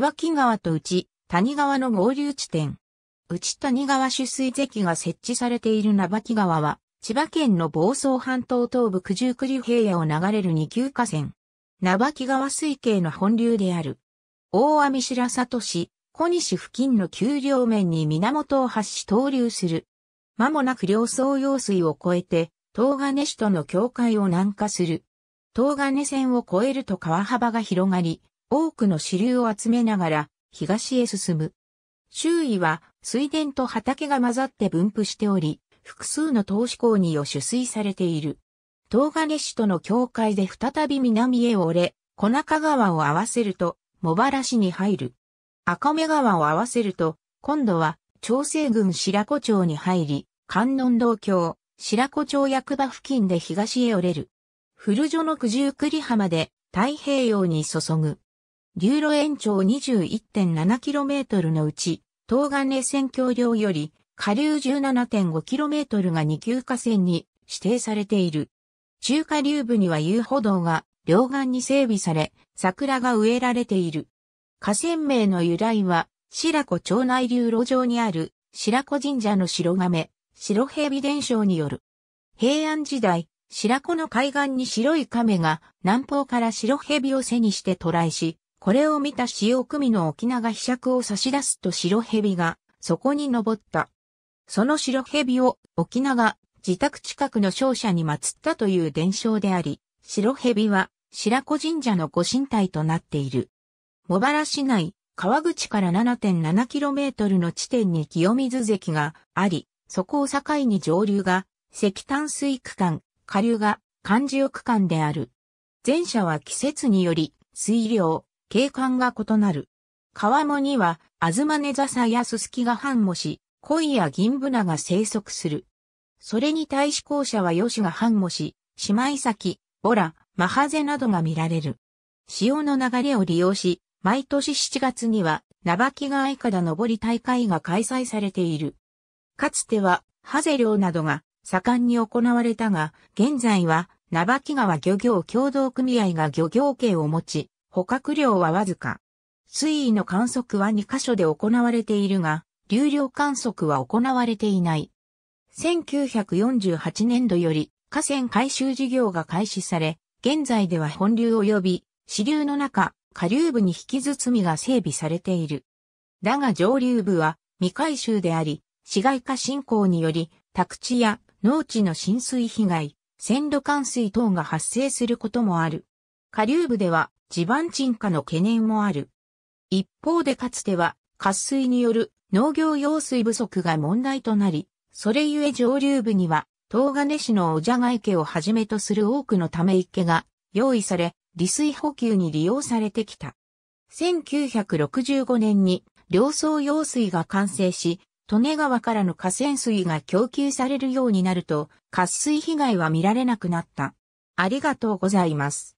ばき川と内谷川の合流地点。内谷川取水堰が設置されているばき川は、千葉県の房総半島東部九十九里平野を流れる二級河川。ばき川水系の本流である。大網白里市、小西付近の丘陵面に源を発し投流する。まもなく両層用水を越えて、東金市との境界を南下する。東金線を越えると川幅が広がり、多くの支流を集めながら東へ進む。周囲は水田と畑が混ざって分布しており、複数の投資工によ取水されている。東金市との境界で再び南へ折れ、小中川を合わせると、茂原市に入る。赤目川を合わせると、今度は、長生郡白子町に入り、観音道橋、白子町役場付近で東へ折れる。古所の九十九里浜で太平洋に注ぐ。流路延長 21.7km のうち、東岸根線橋梁より下流 17.5km が二級河川に指定されている。中下流部には遊歩道が両岸に整備され、桜が植えられている。河川名の由来は、白子町内流路上にある白子神社の白亀、白蛇伝承による。平安時代、白子の海岸に白い亀が南方から白蛇を背にして渡来し、これを見た潮組の沖縄被尺を差し出すと白蛇が、そこに登った。その白蛇を沖縄自宅近くの商社に祀ったという伝承であり、白蛇は白子神社のご神体となっている。茂原市内、川口から 7.7km の地点に清水関があり、そこを境に上流が石炭水区間、下流が漢字区間である。前者は季節により水量、景観が異なる。川面には、アズマネザサやススキが繁茂し、イや銀ブナが生息する。それに対し校舎はヨシが繁茂し、姉妹先、ボラ、マハゼなどが見られる。潮の流れを利用し、毎年7月には、ナバキガイカダ登り大会が開催されている。かつては、ハゼ漁などが盛んに行われたが、現在は、ナバキ川漁業協同組合が漁業権を持ち、捕獲量はわずか。水位の観測は2カ所で行われているが、流量観測は行われていない。1948年度より河川回収事業が開始され、現在では本流及び支流の中、下流部に引き包みが整備されている。だが上流部は未回収であり、市街化進行により、宅地や農地の浸水被害、線路冠水等が発生することもある。下流部では地盤沈下の懸念もある。一方でかつては渇水による農業用水不足が問題となり、それゆえ上流部には東金市のおじゃが池をはじめとする多くのため池が用意され、利水補給に利用されてきた。1965年に両層用水が完成し、利根川からの河川水が供給されるようになると、渇水被害は見られなくなった。ありがとうございます。